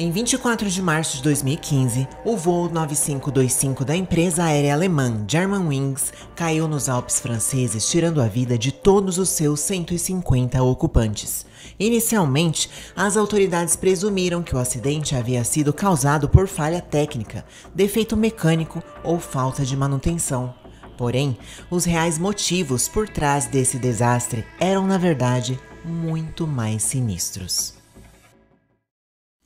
Em 24 de março de 2015, o voo 9525 da empresa aérea alemã Germanwings caiu nos Alpes franceses, tirando a vida de todos os seus 150 ocupantes. Inicialmente, as autoridades presumiram que o acidente havia sido causado por falha técnica, defeito mecânico ou falta de manutenção. Porém, os reais motivos por trás desse desastre eram, na verdade, muito mais sinistros.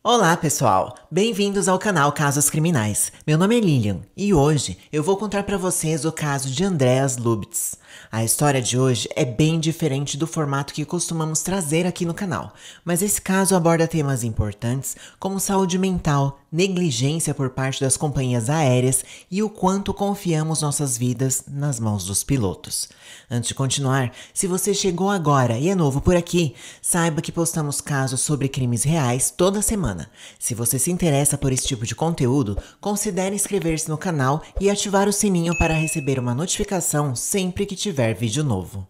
Olá pessoal, bem-vindos ao canal Casos Criminais. Meu nome é Lilian e hoje eu vou contar para vocês o caso de Andreas Lubitz. A história de hoje é bem diferente do formato que costumamos trazer aqui no canal, mas esse caso aborda temas importantes como saúde mental, negligência por parte das companhias aéreas e o quanto confiamos nossas vidas nas mãos dos pilotos. Antes de continuar, se você chegou agora e é novo por aqui, saiba que postamos casos sobre crimes reais toda semana. Se você se interessa por esse tipo de conteúdo, considere inscrever-se no canal e ativar o sininho para receber uma notificação sempre que tiver vídeo novo.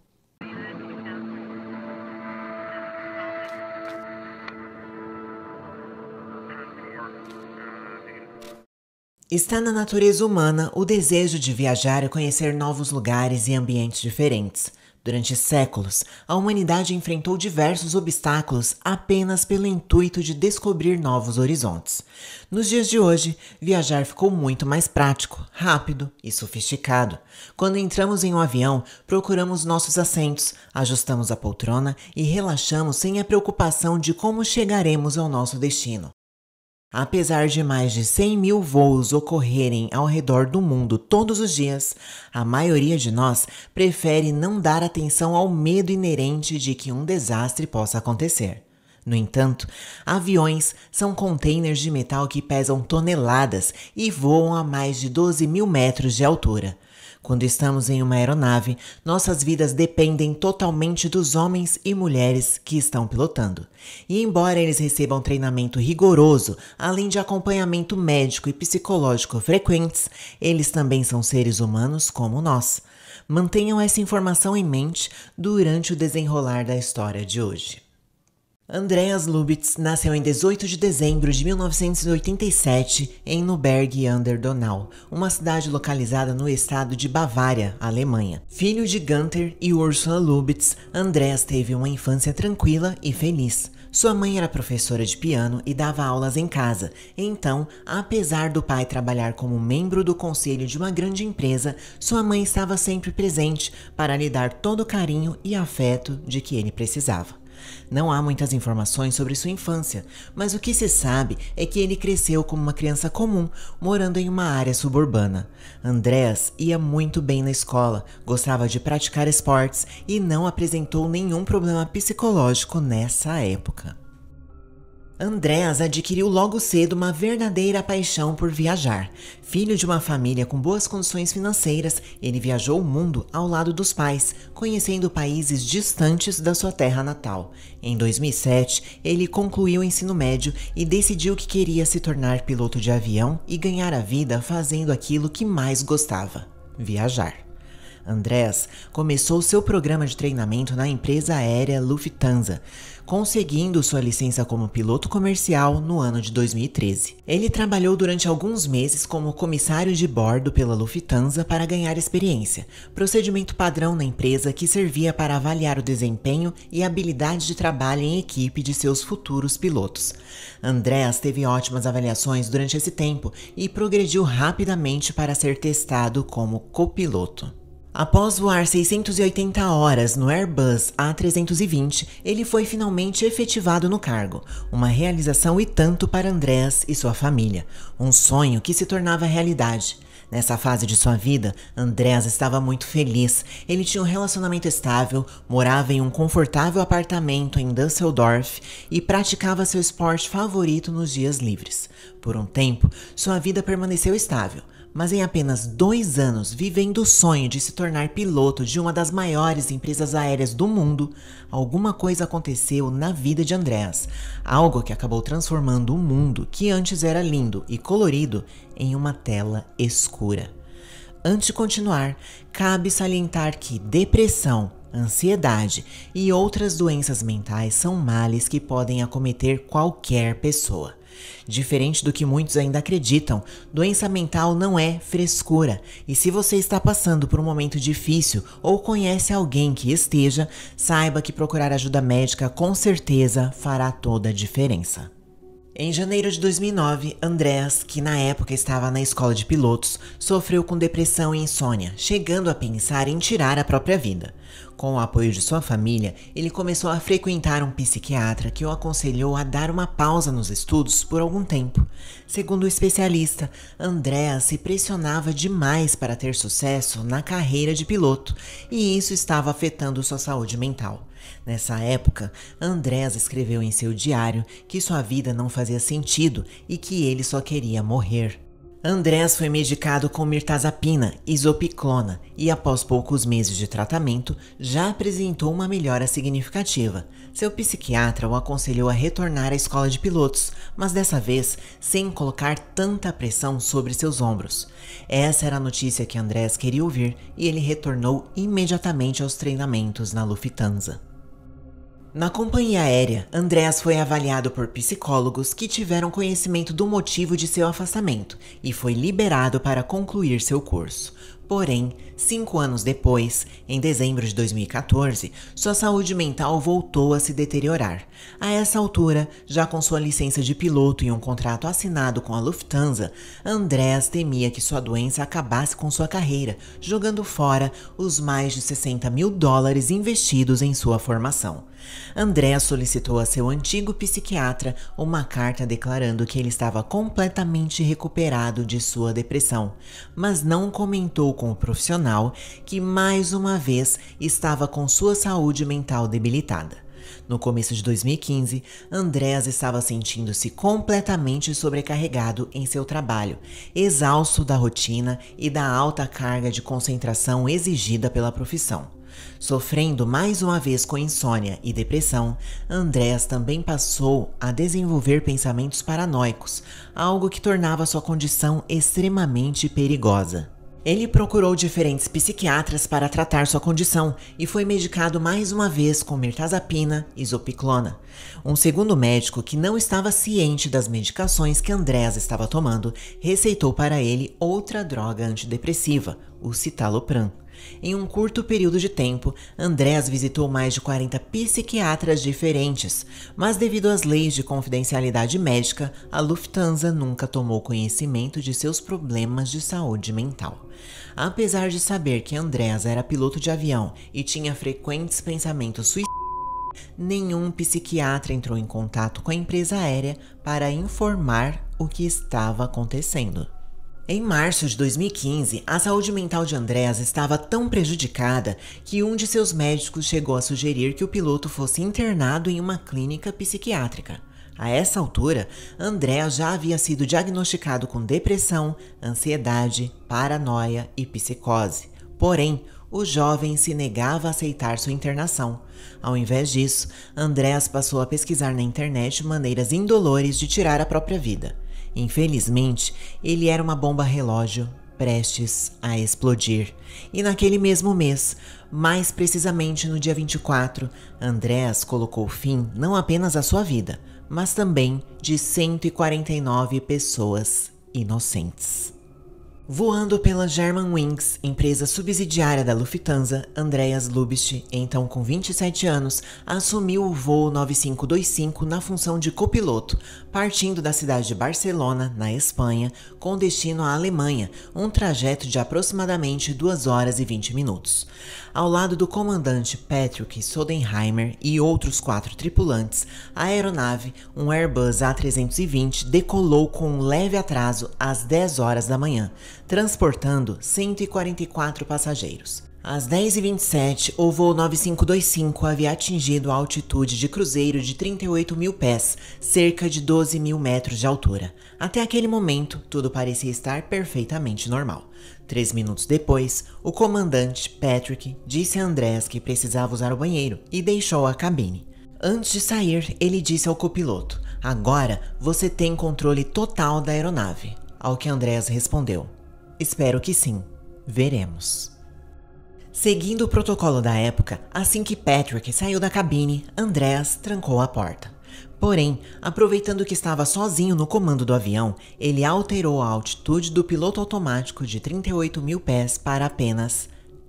Está na natureza humana o desejo de viajar e conhecer novos lugares e ambientes diferentes. Durante séculos, a humanidade enfrentou diversos obstáculos apenas pelo intuito de descobrir novos horizontes. Nos dias de hoje, viajar ficou muito mais prático, rápido e sofisticado. Quando entramos em um avião, procuramos nossos assentos, ajustamos a poltrona e relaxamos sem a preocupação de como chegaremos ao nosso destino. Apesar de mais de 100 mil voos ocorrerem ao redor do mundo todos os dias, a maioria de nós prefere não dar atenção ao medo inerente de que um desastre possa acontecer. No entanto, aviões são containers de metal que pesam toneladas e voam a mais de 12 mil metros de altura. Quando estamos em uma aeronave, nossas vidas dependem totalmente dos homens e mulheres que estão pilotando. E embora eles recebam treinamento rigoroso, além de acompanhamento médico e psicológico frequentes, eles também são seres humanos como nós. Mantenham essa informação em mente durante o desenrolar da história de hoje. Andreas Lubitz nasceu em 18 de dezembro de 1987 em Nuberg an Donau, uma cidade localizada no estado de Bavária, Alemanha. Filho de Gunther e Ursula Lubitz, Andreas teve uma infância tranquila e feliz. Sua mãe era professora de piano e dava aulas em casa. Então, apesar do pai trabalhar como membro do conselho de uma grande empresa, sua mãe estava sempre presente para lhe dar todo o carinho e afeto de que ele precisava. Não há muitas informações sobre sua infância, mas o que se sabe é que ele cresceu como uma criança comum, morando em uma área suburbana. Andreas ia muito bem na escola, gostava de praticar esportes e não apresentou nenhum problema psicológico nessa época. Andreas adquiriu logo cedo uma verdadeira paixão por viajar. Filho de uma família com boas condições financeiras, ele viajou o mundo ao lado dos pais, conhecendo países distantes da sua terra natal. Em 2007, ele concluiu o ensino médio e decidiu que queria se tornar piloto de avião e ganhar a vida fazendo aquilo que mais gostava: viajar. Andrés começou seu programa de treinamento na empresa aérea Lufthansa, conseguindo sua licença como piloto comercial no ano de 2013. Ele trabalhou durante alguns meses como comissário de bordo pela Lufthansa para ganhar experiência, procedimento padrão na empresa que servia para avaliar o desempenho e habilidade de trabalho em equipe de seus futuros pilotos. Andreas teve ótimas avaliações durante esse tempo e progrediu rapidamente para ser testado como copiloto. Após voar 680 horas no Airbus A320, ele foi finalmente efetivado no cargo, uma realização e tanto para Andrés e sua família, um sonho que se tornava realidade. Nessa fase de sua vida, Andrés estava muito feliz. Ele tinha um relacionamento estável, morava em um confortável apartamento em Düsseldorf e praticava seu esporte favorito nos dias livres. Por um tempo, sua vida permaneceu estável, mas em apenas dois anos, vivendo o sonho de se tornar piloto de uma das maiores empresas aéreas do mundo, alguma coisa aconteceu na vida de Andreas, algo que acabou transformando o mundo que antes era lindo e colorido em uma tela escura. Antes de continuar, cabe salientar que depressão, ansiedade e outras doenças mentais são males que podem acometer qualquer pessoa. Diferente do que muitos ainda acreditam, doença mental não é frescura. E se você está passando por um momento difícil ou conhece alguém que esteja, saiba que procurar ajuda médica com certeza fará toda a diferença. Em janeiro de 2009, Andreas, que na época estava na escola de pilotos, sofreu com depressão e insônia, chegando a pensar em tirar a própria vida. Com o apoio de sua família, ele começou a frequentar um psiquiatra que o aconselhou a dar uma pausa nos estudos por algum tempo. Segundo o especialista, Andreas se pressionava demais para ter sucesso na carreira de piloto, e isso estava afetando sua saúde mental. Nessa época, Andrés escreveu em seu diário que sua vida não fazia sentido e que ele só queria morrer. Andrés foi medicado com mirtazapina, isopiclona e após poucos meses de tratamento já apresentou uma melhora significativa. Seu psiquiatra o aconselhou a retornar à escola de pilotos, mas dessa vez sem colocar tanta pressão sobre seus ombros. Essa era a notícia que Andrés queria ouvir e ele retornou imediatamente aos treinamentos na Lufthansa. Na companhia aérea, Andreas foi avaliado por psicólogos que tiveram conhecimento do motivo de seu afastamento e foi liberado para concluir seu curso. Porém, cinco anos depois, em dezembro de 2014, sua saúde mental voltou a se deteriorar. A essa altura, já com sua licença de piloto e um contrato assinado com a Lufthansa, Andreas temia que sua doença acabasse com sua carreira, jogando fora os mais de 60 mil dólares investidos em sua formação. André solicitou a seu antigo psiquiatra uma carta declarando que ele estava completamente recuperado de sua depressão, mas não comentou com o profissional que mais uma vez estava com sua saúde mental debilitada. No começo de 2015, Andrés estava sentindo-se completamente sobrecarregado em seu trabalho, exausto da rotina e da alta carga de concentração exigida pela profissão. Sofrendo mais uma vez com insônia e depressão, Andreas também passou a desenvolver pensamentos paranoicos, algo que tornava sua condição extremamente perigosa. Ele procurou diferentes psiquiatras para tratar sua condição e foi medicado mais uma vez com mirtazapina e zopiclona. Um segundo médico que não estava ciente das medicações que Andreas estava tomando receitou para ele outra droga antidepressiva, o citalopram. Em um curto período de tempo, Andrés visitou mais de 40 psiquiatras diferentes, mas devido às leis de confidencialidade médica, a Lufthansa nunca tomou conhecimento de seus problemas de saúde mental. Apesar de saber que Andrés era piloto de avião e tinha frequentes pensamentos suicidas, nenhum psiquiatra entrou em contato com a empresa aérea para informar o que estava acontecendo. Em março de 2015, a saúde mental de Andrés estava tão prejudicada que um de seus médicos chegou a sugerir que o piloto fosse internado em uma clínica psiquiátrica. A essa altura, Andrés já havia sido diagnosticado com depressão, ansiedade, paranoia e psicose. Porém, o jovem se negava a aceitar sua internação. Ao invés disso, Andrés passou a pesquisar na internet maneiras indolores de tirar a própria vida. Infelizmente, ele era uma bomba relógio prestes a explodir. E naquele mesmo mês, mais precisamente no dia 24, Andréas colocou fim não apenas à sua vida, mas também de 149 pessoas inocentes. Voando pela Germanwings, empresa subsidiária da Lufthansa, Andreas Lubitsch, então com 27 anos, assumiu o voo 9525 na função de copiloto, partindo da cidade de Barcelona, na Espanha, com destino à Alemanha, um trajeto de aproximadamente 2 horas e 20 minutos. Ao lado do comandante Patrick Sodenheimer e outros quatro tripulantes, a aeronave, um Airbus A320, decolou com um leve atraso às 10 horas da manhã, transportando 144 passageiros. Às 10h27, o voo 9525 havia atingido a altitude de cruzeiro de 38 mil pés, cerca de 12 mil metros de altura. Até aquele momento, tudo parecia estar perfeitamente normal. Três minutos depois, o comandante Patrick disse a Andreas que precisava usar o banheiro e deixou a cabine. Antes de sair, ele disse ao copiloto: Agora você tem controle total da aeronave. Ao que Andreas respondeu: Espero que sim. Veremos. Seguindo o protocolo da época, assim que Patrick saiu da cabine, Andreas trancou a porta. Porém, aproveitando que estava sozinho no comando do avião, ele alterou a altitude do piloto automático de 38 mil pés para apenas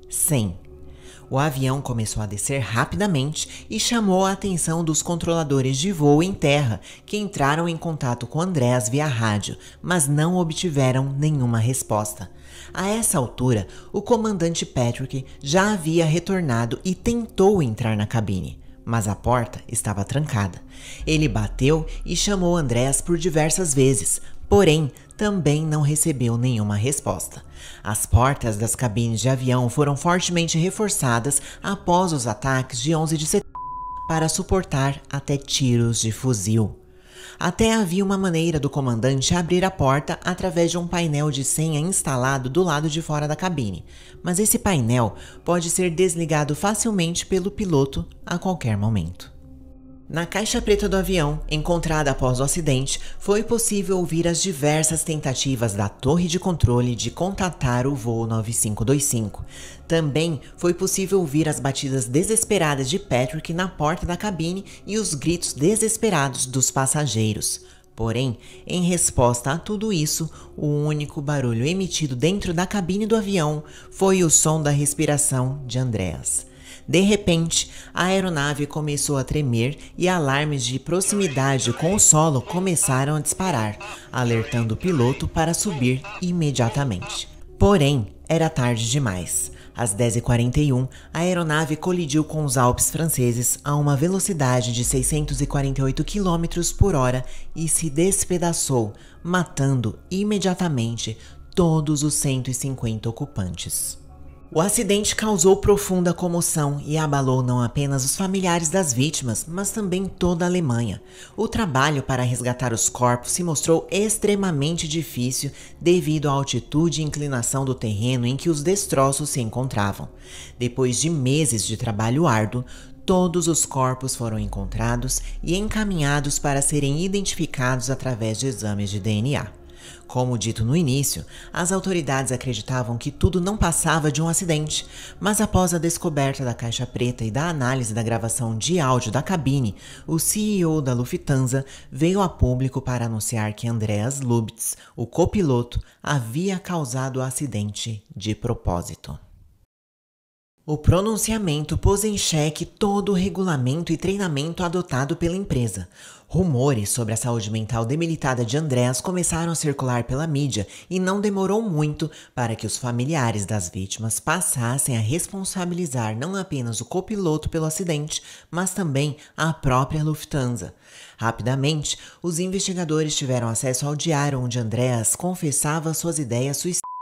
100. O avião começou a descer rapidamente e chamou a atenção dos controladores de voo em terra, que entraram em contato com Andreas via rádio, mas não obtiveram nenhuma resposta. A essa altura, o comandante Patrick já havia retornado e tentou entrar na cabine mas a porta estava trancada. Ele bateu e chamou Andréas por diversas vezes, porém também não recebeu nenhuma resposta. As portas das cabines de avião foram fortemente reforçadas após os ataques de 11 de setembro para suportar até tiros de fuzil. Até havia uma maneira do comandante abrir a porta através de um painel de senha instalado do lado de fora da cabine, mas esse painel pode ser desligado facilmente pelo piloto a qualquer momento. Na caixa preta do avião, encontrada após o acidente, foi possível ouvir as diversas tentativas da torre de controle de contatar o voo 9525. Também foi possível ouvir as batidas desesperadas de Patrick na porta da cabine e os gritos desesperados dos passageiros. Porém, em resposta a tudo isso, o único barulho emitido dentro da cabine do avião foi o som da respiração de Andreas. De repente, a aeronave começou a tremer e alarmes de proximidade com o solo começaram a disparar, alertando o piloto para subir imediatamente. Porém, era tarde demais. Às 10h41, a aeronave colidiu com os Alpes franceses a uma velocidade de 648 km por hora e se despedaçou, matando imediatamente todos os 150 ocupantes. O acidente causou profunda comoção e abalou não apenas os familiares das vítimas, mas também toda a Alemanha. O trabalho para resgatar os corpos se mostrou extremamente difícil devido à altitude e inclinação do terreno em que os destroços se encontravam. Depois de meses de trabalho árduo, todos os corpos foram encontrados e encaminhados para serem identificados através de exames de DNA. Como dito no início, as autoridades acreditavam que tudo não passava de um acidente, mas após a descoberta da caixa preta e da análise da gravação de áudio da cabine, o CEO da Lufthansa veio a público para anunciar que Andreas Lubitz, o copiloto, havia causado o acidente de propósito. O pronunciamento pôs em xeque todo o regulamento e treinamento adotado pela empresa. Rumores sobre a saúde mental demilitada de Andréas começaram a circular pela mídia e não demorou muito para que os familiares das vítimas passassem a responsabilizar não apenas o copiloto pelo acidente, mas também a própria Lufthansa. Rapidamente, os investigadores tiveram acesso ao diário onde Andréas confessava suas ideias suicidas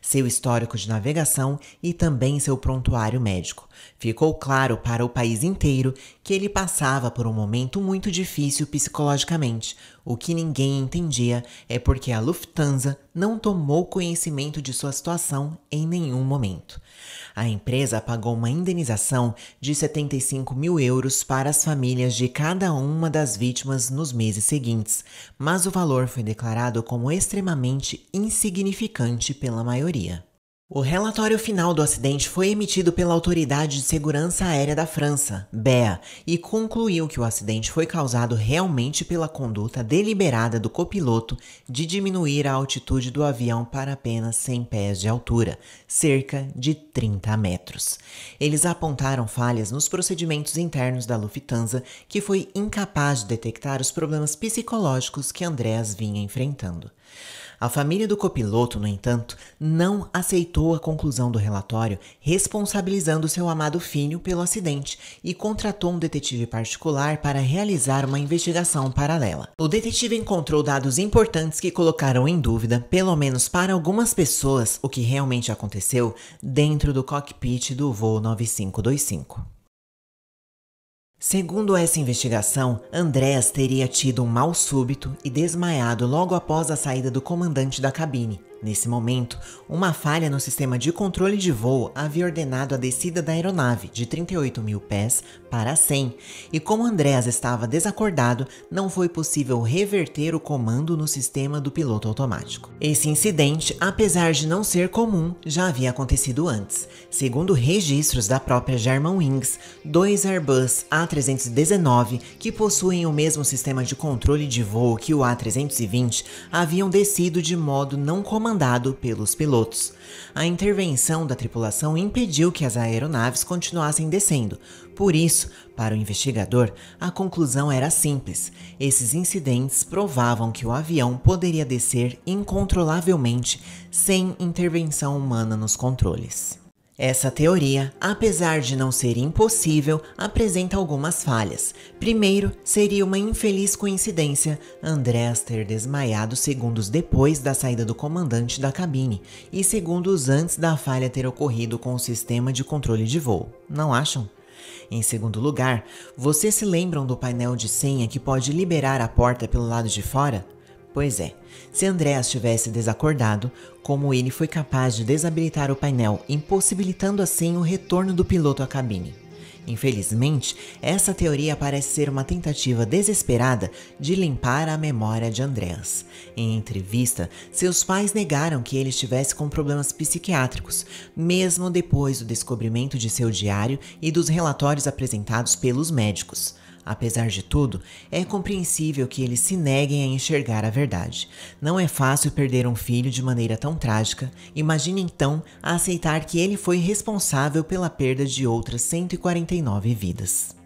seu histórico de navegação e também seu prontuário médico ficou claro para o país inteiro que ele passava por um momento muito difícil psicologicamente. O que ninguém entendia é porque a Lufthansa não tomou conhecimento de sua situação em nenhum momento. A empresa pagou uma indenização de 75 mil euros para as famílias de cada uma das vítimas nos meses seguintes, mas o valor foi declarado como extremamente insignificante pela maioria. O relatório final do acidente foi emitido pela Autoridade de Segurança Aérea da França, BEA, e concluiu que o acidente foi causado realmente pela conduta deliberada do copiloto de diminuir a altitude do avião para apenas 100 pés de altura, cerca de 30 metros. Eles apontaram falhas nos procedimentos internos da Lufthansa, que foi incapaz de detectar os problemas psicológicos que Andreas vinha enfrentando. A família do copiloto, no entanto, não aceitou a conclusão do relatório, responsabilizando seu amado filho pelo acidente e contratou um detetive particular para realizar uma investigação paralela. O detetive encontrou dados importantes que colocaram em dúvida, pelo menos para algumas pessoas, o que realmente aconteceu dentro do cockpit do voo 9525. Segundo essa investigação, Andréas teria tido um mal súbito e desmaiado logo após a saída do comandante da cabine, Nesse momento, uma falha no sistema de controle de voo havia ordenado a descida da aeronave de 38 mil pés para 100, e como Andreas estava desacordado, não foi possível reverter o comando no sistema do piloto automático. Esse incidente, apesar de não ser comum, já havia acontecido antes. Segundo registros da própria Germanwings, dois Airbus A319 que possuem o mesmo sistema de controle de voo que o A320 haviam descido de modo não comandado comandado pelos pilotos. A intervenção da tripulação impediu que as aeronaves continuassem descendo, por isso, para o investigador, a conclusão era simples: esses incidentes provavam que o avião poderia descer incontrolavelmente sem intervenção humana nos controles. Essa teoria, apesar de não ser impossível, apresenta algumas falhas. Primeiro, seria uma infeliz coincidência Andrés ter desmaiado segundos depois da saída do comandante da cabine e segundos antes da falha ter ocorrido com o sistema de controle de voo. Não acham? Em segundo lugar, vocês se lembram do painel de senha que pode liberar a porta pelo lado de fora? Pois é, se Andréas tivesse desacordado, como ele foi capaz de desabilitar o painel, impossibilitando assim o retorno do piloto à cabine? Infelizmente, essa teoria parece ser uma tentativa desesperada de limpar a memória de Andreas. Em entrevista, seus pais negaram que ele estivesse com problemas psiquiátricos, mesmo depois do descobrimento de seu diário e dos relatórios apresentados pelos médicos. Apesar de tudo, é compreensível que eles se neguem a enxergar a verdade. Não é fácil perder um filho de maneira tão trágica. Imagine então aceitar que ele foi responsável pela perda de outras 149 vidas.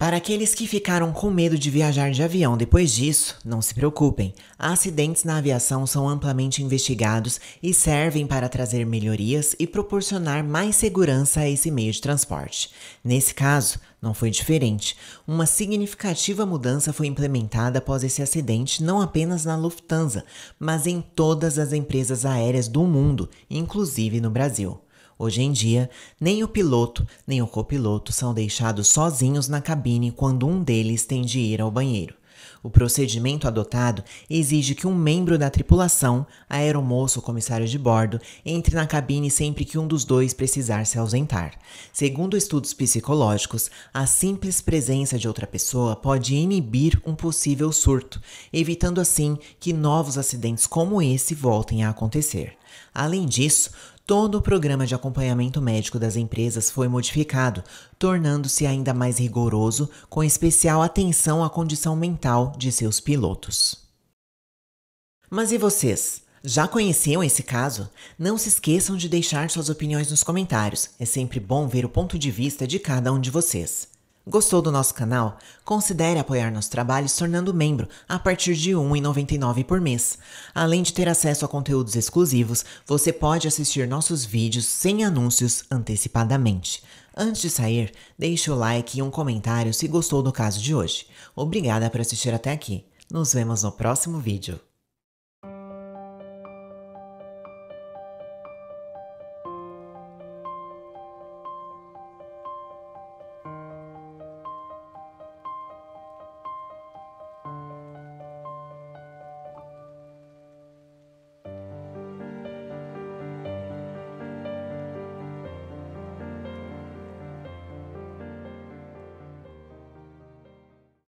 Para aqueles que ficaram com medo de viajar de avião depois disso, não se preocupem. Acidentes na aviação são amplamente investigados e servem para trazer melhorias e proporcionar mais segurança a esse meio de transporte. Nesse caso, não foi diferente. Uma significativa mudança foi implementada após esse acidente não apenas na Lufthansa, mas em todas as empresas aéreas do mundo, inclusive no Brasil. Hoje em dia, nem o piloto nem o copiloto são deixados sozinhos na cabine quando um deles tem de ir ao banheiro. O procedimento adotado exige que um membro da tripulação, aeromoço ou comissário de bordo, entre na cabine sempre que um dos dois precisar se ausentar. Segundo estudos psicológicos, a simples presença de outra pessoa pode inibir um possível surto, evitando assim que novos acidentes como esse voltem a acontecer. Além disso, Todo o programa de acompanhamento médico das empresas foi modificado, tornando-se ainda mais rigoroso, com especial atenção à condição mental de seus pilotos. Mas e vocês? Já conheciam esse caso? Não se esqueçam de deixar suas opiniões nos comentários. É sempre bom ver o ponto de vista de cada um de vocês. Gostou do nosso canal? Considere apoiar nosso trabalho se tornando membro a partir de R$ 1,99 por mês. Além de ter acesso a conteúdos exclusivos, você pode assistir nossos vídeos sem anúncios antecipadamente. Antes de sair, deixe o like e um comentário se gostou do caso de hoje. Obrigada por assistir até aqui. Nos vemos no próximo vídeo.